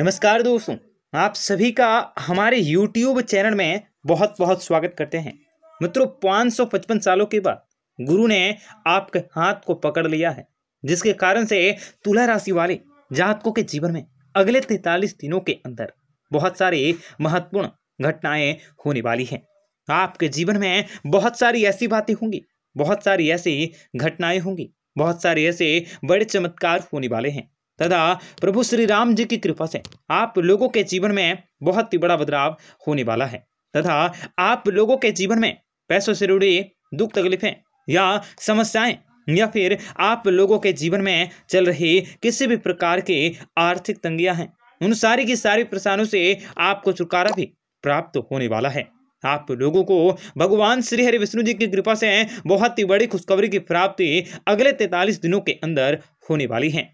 नमस्कार दोस्तों आप सभी का हमारे YouTube चैनल में बहुत बहुत स्वागत करते हैं मित्रों 555 सालों के बाद गुरु ने आपके हाथ को पकड़ लिया है जिसके कारण से तुला राशि वाले जातकों के जीवन में अगले तैतालीस दिनों के अंदर बहुत सारी महत्वपूर्ण घटनाएं होने वाली हैं आपके जीवन में बहुत सारी ऐसी बातें होंगी बहुत सारी ऐसी घटनाएं होंगी बहुत सारे ऐसे बड़े चमत्कार होने वाले हैं तथा प्रभु श्री राम जी की कृपा से आप लोगों के जीवन में बहुत ही बड़ा बदलाव होने वाला है तथा आप लोगों के जीवन में पैसों से जुड़ी दुख तकलीफें या समस्याएं या फिर आप लोगों के जीवन में चल रही किसी भी प्रकार के आर्थिक तंगियां हैं उन सारी की सारी परेशानियों से आपको छुटकारा भी प्राप्त होने वाला है आप लोगों को भगवान श्री हरि विष्णु जी की कृपा से बहुत ही बड़ी खुशखबरी की प्राप्ति अगले तैतालीस दिनों के अंदर होने वाली है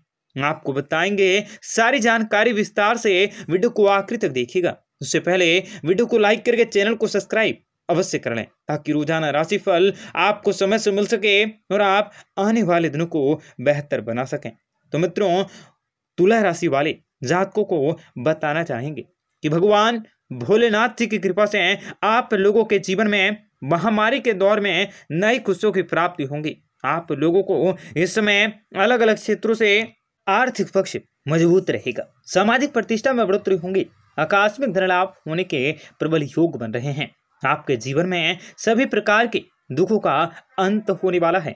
आपको बताएंगे सारी जानकारी विस्तार से वीडियो को आखिरी तक देखिएगा उससे पहले वीडियो को लाइक करके चैनल को सब्सक्राइब अवश्य कर लें ताकि रोजाना राशिफल आपको समय से मिल सके और आप आने वाले दिनों को बेहतर बना सकें तो मित्रों तुला राशि वाले जातकों को बताना चाहेंगे कि भगवान भोलेनाथ जी की कृपा से आप लोगों के जीवन में महामारी के दौर में नई खुशियों की प्राप्ति होंगी आप लोगों को इस समय अलग अलग क्षेत्रों से आर्थिक पक्ष मजबूत रहेगा सामाजिक प्रतिष्ठा में बढ़ोतरी होंगी आकस्मिक धनलाभ होने के प्रबल योग बन रहे हैं आपके जीवन में सभी प्रकार के दुखों का अंत होने वाला है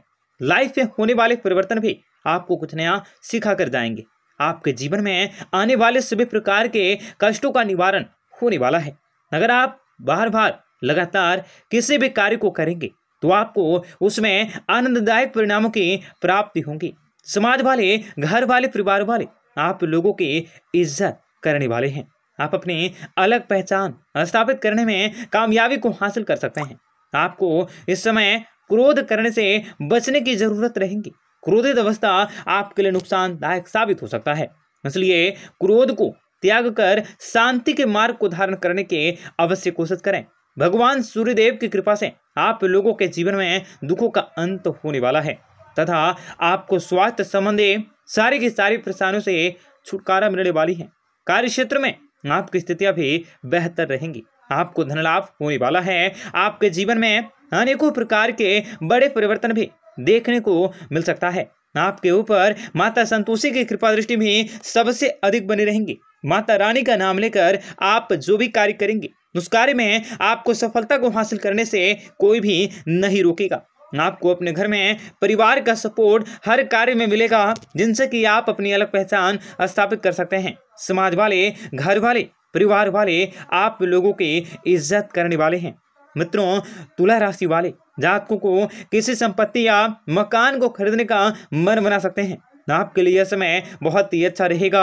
लाइफ में होने वाले परिवर्तन भी आपको कुछ नया सिखा कर जाएंगे आपके जीवन में आने वाले सभी प्रकार के कष्टों का निवारण होने वाला है अगर आप बार बार लगातार किसी भी कार्य को करेंगे तो आपको उसमें आनंददायक परिणामों की प्राप्ति होंगी समाज वाले घर वाले परिवार वाले आप लोगों की इज्जत करने वाले हैं आप अपनी अलग पहचान स्थापित करने में कामयाबी को हासिल कर सकते हैं आपको इस समय क्रोध करने से बचने की जरूरत रहेगी क्रोधित अवस्था आपके लिए नुकसानदायक साबित हो सकता है इसलिए क्रोध को त्याग कर शांति के मार्ग को धारण करने के अवश्य कोशिश करें भगवान सूर्यदेव की कृपा से आप लोगों के जीवन में दुखों का अंत होने वाला है तथा आपको स्वास्थ्य संबंधी सारी की सारी परेशानियों से छुटकारा मिलने वाली है कार्य क्षेत्र में आपकी स्थितियां भी बेहतर रहेंगी आपको धन लाभ होने वाला है आपके जीवन में अनेकों प्रकार के बड़े परिवर्तन भी देखने को मिल सकता है आपके ऊपर माता संतोषी की कृपा दृष्टि भी सबसे अधिक बनी रहेंगी माता रानी का नाम लेकर आप जो भी कार्य करेंगे उस कार्य में आपको सफलता को हासिल करने से कोई भी नहीं रोकेगा आपको अपने घर में परिवार का सपोर्ट हर कार्य में मिलेगा जिनसे कि आप अपनी अलग पहचान स्थापित कर सकते हैं समाज वाले घर वाले परिवार वाले आप लोगों की इज्जत करने वाले हैं मित्रों तुला राशि वाले जातकों को किसी संपत्ति या मकान को खरीदने का मन बना सकते हैं आपके लिए यह समय बहुत ही अच्छा रहेगा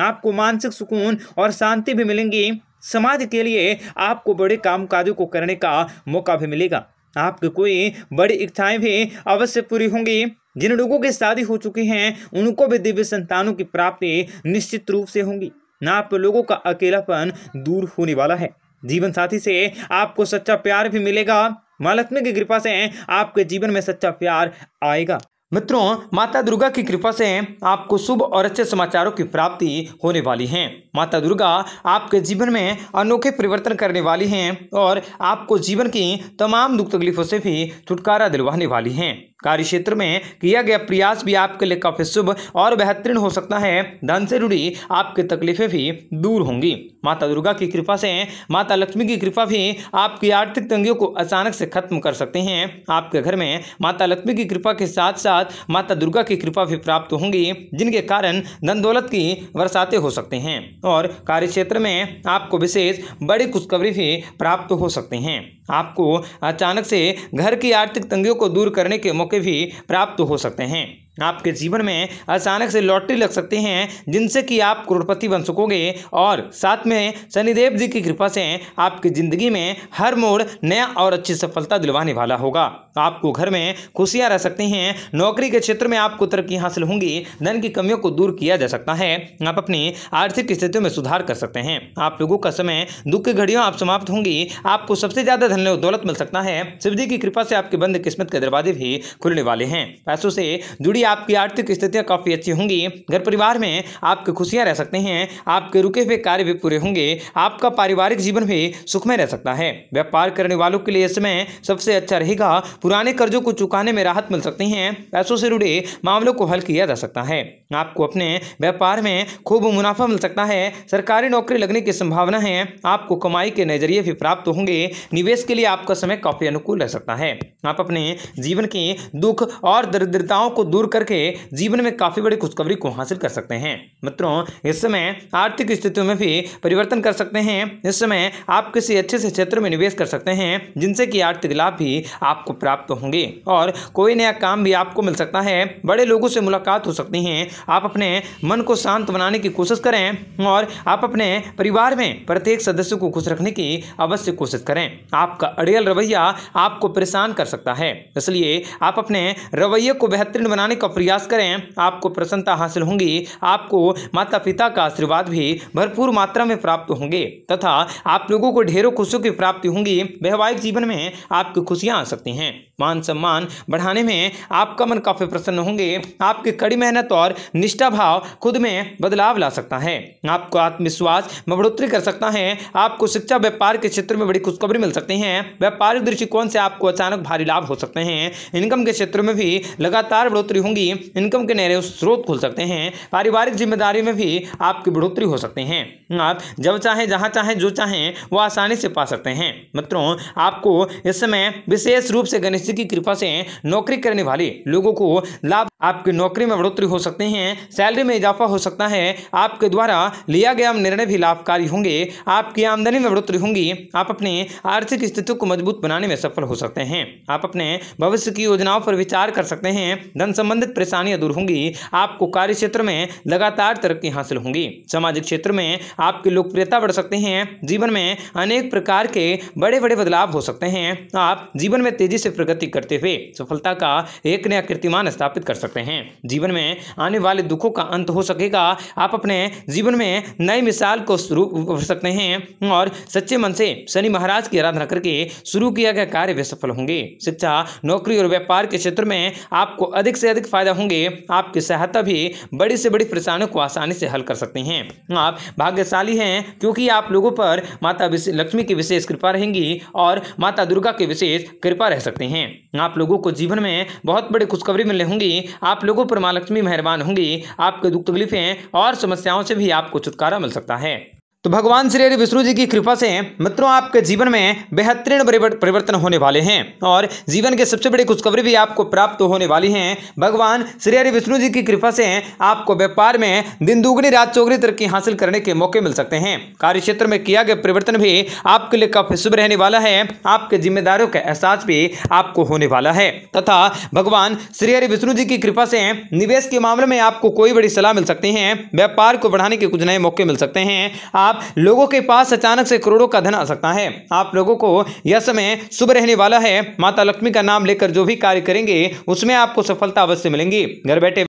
आपको मानसिक सुकून और शांति भी मिलेंगी समाज के लिए आपको बड़े काम काजों को करने का मौका भी मिलेगा आपके कोई बड़ी इच्छाएं भी अवश्य पूरी होंगी जिन लोगों की शादी हो चुकी हैं उनको भी दिव्य संतानों की प्राप्ति निश्चित रूप से होंगी ना आप लोगों का अकेलापन दूर होने वाला है जीवन साथी से आपको सच्चा प्यार भी मिलेगा महालक्ष्मी की कृपा से आपके जीवन में सच्चा प्यार आएगा मित्रों माता दुर्गा की कृपा से आपको शुभ और अच्छे समाचारों की प्राप्ति होने वाली है माता दुर्गा आपके जीवन में अनोखे परिवर्तन करने वाली हैं और आपको जीवन की तमाम दुख तकलीफों से भी छुटकारा दिलवाने वाली हैं कार्य क्षेत्र में किया गया प्रयास भी आपके लिए काफी शुभ और बेहतरीन हो सकता है धन से जुड़ी आपकी तकलीफें भी दूर होंगी माता दुर्गा की कृपा से माता लक्ष्मी की कृपा भी आपकी आर्थिक तंगियों को अचानक से खत्म कर सकते हैं आपके घर में माता लक्ष्मी की कृपा के साथ साथ माता दुर्गा की कृपा भी प्राप्त होंगी जिनके कारण धन दौलत की बरसातें हो सकते हैं और कार्यक्षेत्र में आपको विशेष बड़ी खुशखबरी भी प्राप्त हो सकते हैं आपको अचानक से घर की आर्थिक तंगियों को दूर करने के मौके मौके भी प्राप्त हो सकते हैं आपके जीवन में अचानक से लॉटरी लग सकती हैं जिनसे कि आप करोड़पति बन सकोगे और साथ में शनिदेव जी की कृपा से आपकी ज़िंदगी में हर मोड़ नया और अच्छी सफलता दिलवाने वाला होगा आपको घर में खुशियां रह सकती हैं नौकरी के क्षेत्र में आपको तरक्की हासिल होंगी धन की कमियों को दूर किया जा सकता है आप अपनी आर्थिक स्थितियों में सुधार कर सकते हैं आप लोगों का समय दुख की घड़ियों आप समाप्त होंगी आपको सबसे ज़्यादा धन और दौलत मिल सकता है शिवजी की कृपा से आपके बंद किस्मत के दरवाजे भी खुलने वाले हैं पैसों से जुड़ी आपकी आर्थिक स्थितियाँ काफ़ी अच्छी होंगी घर परिवार में आपके खुशियाँ रह सकते हैं आपके रुके हुए कार्य भी पूरे होंगे आपका पारिवारिक जीवन भी सुखमय रह सकता है व्यापार करने वालों के लिए इस समय सबसे अच्छा रहेगा पुराने कर्जों को चुकाने में राहत मिल सकती है पैसों से जुड़े मामलों को हल किया जा सकता है आपको अपने व्यापार में खूब मुनाफा मिल सकता है सरकारी नौकरी लगने की संभावना है आपको कमाई के नजरिए भी प्राप्त होंगे निवेश के लिए आपका समय काफी अनुकूल रह सकता है आप अपने जीवन के दुख और दरिद्रताओं को दूर करके जीवन में काफ़ी बड़ी खुशखबरी को हासिल कर सकते हैं मित्रों इस समय आर्थिक स्थितियों में भी परिवर्तन कर सकते हैं इस समय आप किसी अच्छे से क्षेत्र में निवेश कर सकते हैं जिनसे कि आर्थिक लाभ भी आपको प्राप्त होंगे और कोई नया काम भी आपको मिल सकता है बड़े लोगों से मुलाकात हो सकती है आप अपने मन को शांत बनाने की कोशिश करें और आप अपने परिवार में प्रत्येक सदस्य को खुश रखने की अवश्य कोशिश करें आपका अड़ियल रवैया आपको परेशान कर सकता है इसलिए आप अपने रवैये को बेहतरीन बनाने का प्रयास करें आपको प्रसन्नता हासिल होंगी आपको माता पिता का आशीर्वाद भी भरपूर मात्रा में प्राप्त होंगे तथा आप लोगों को ढेरों खुशियों की प्राप्ति होंगी वैवाहिक जीवन में आपकी खुशियाँ आ सकती हैं मान सम्मान बढ़ाने में आपका मन काफ़ी प्रसन्न होंगे आपकी कड़ी मेहनत और निष्ठा भाव खुद में बदलाव ला सकता है आपको आत्मविश्वास में बढ़ोतरी कर सकता है आपको शिक्षा व्यापार के क्षेत्र में बड़ी खुशखबरी मिल सकती है व्यापारिक दृष्टिकोण से आपको अचानक भारी लाभ हो सकते हैं इनकम के क्षेत्र में भी लगातार बढ़ोतरी होंगी इनकम के नए स्रोत खुल सकते हैं पारिवारिक जिम्मेदारी में भी आपकी बढ़ोतरी हो सकते हैं आप जब चाहें जहाँ चाहें जो चाहें वो आसानी से पा सकते हैं मित्रों आपको इस समय विशेष रूप से गणेश की कृपा से नौकरी करने वाले लोगों को लाभ आपकी नौकरी में बढ़ोतरी हो सकती हैं सैलरी में इजाफा हो सकता है आपके द्वारा लिया गया निर्णय भी लाभकारी होंगे आपकी आमदनी में बढ़ोतरी होंगी आप अपनी आर्थिक स्थिति को मजबूत बनाने में सफल हो सकते हैं आप अपने भविष्य की योजनाओं पर विचार कर सकते हैं धन संबंधित परेशानियां दूर होंगी आपको कार्य क्षेत्र में लगातार तरक्की हासिल होंगी सामाजिक क्षेत्र में आपकी लोकप्रियता बढ़ सकती है जीवन में अनेक प्रकार के बड़े बड़े बदलाव हो सकते हैं आप जीवन में तेजी से प्रगति करते हुए सफलता का एक नया कीर्तिमान स्थापित कर सकते सकते हैं जीवन में आने वाले दुखों का अंत हो सकेगा आप अपने जीवन में नई मिसाल को शुरू कर सकते हैं और सच्चे मन से शनि महाराज की आराधना करके शुरू किया गया कार्य वे सफल होंगे शिक्षा नौकरी और व्यापार के क्षेत्र में आपको अधिक से अधिक फायदा होंगे आपकी सहायता भी बड़ी से बड़ी परेशानियों को आसानी से हल कर सकते हैं आप भाग्यशाली हैं क्योंकि आप लोगों पर माता लक्ष्मी की विशेष कृपा रहेंगी और माता दुर्गा की विशेष कृपा रह सकते हैं आप लोगों को जीवन में बहुत बड़ी खुशखबरी मिलने होंगी आप लोगों पर माँ लक्ष्मी मेहरबान होंगी आपके दुख तकलीफें और समस्याओं से भी आपको छुटकारा मिल सकता है तो भगवान श्री हरि विष्णु जी की कृपा से मित्रों आपके जीवन में बेहतरीन परिवर्तन होने वाले हैं और जीवन के सबसे बड़ी खुशखबरी भी आपको प्राप्त होने वाली हैं भगवान श्री हरि विष्णु जी की कृपा से आपको व्यापार में दिन दुगनी रात चौगनी तरक्की हासिल करने के मौके मिल सकते हैं कार्य क्षेत्र में किया गया परिवर्तन भी आपके लिए काफी शुभ रहने वाला है आपके जिम्मेदारों का एहसास भी आपको होने वाला है तथा भगवान श्री हरि विष्णु जी की कृपा से निवेश के मामले में आपको कोई बड़ी सलाह मिल सकती है व्यापार को बढ़ाने के कुछ नए मौके मिल सकते हैं आप आप लोगों के पास अचानक से करोड़ों का धन आ सकता है आप लोगों को यह समय शुभ रहने वाला है माता लक्ष्मी का नाम लेकर जो भी कार्य करेंगे उसमें आपको सफलता अवश्य मिलेंगी घर बैठे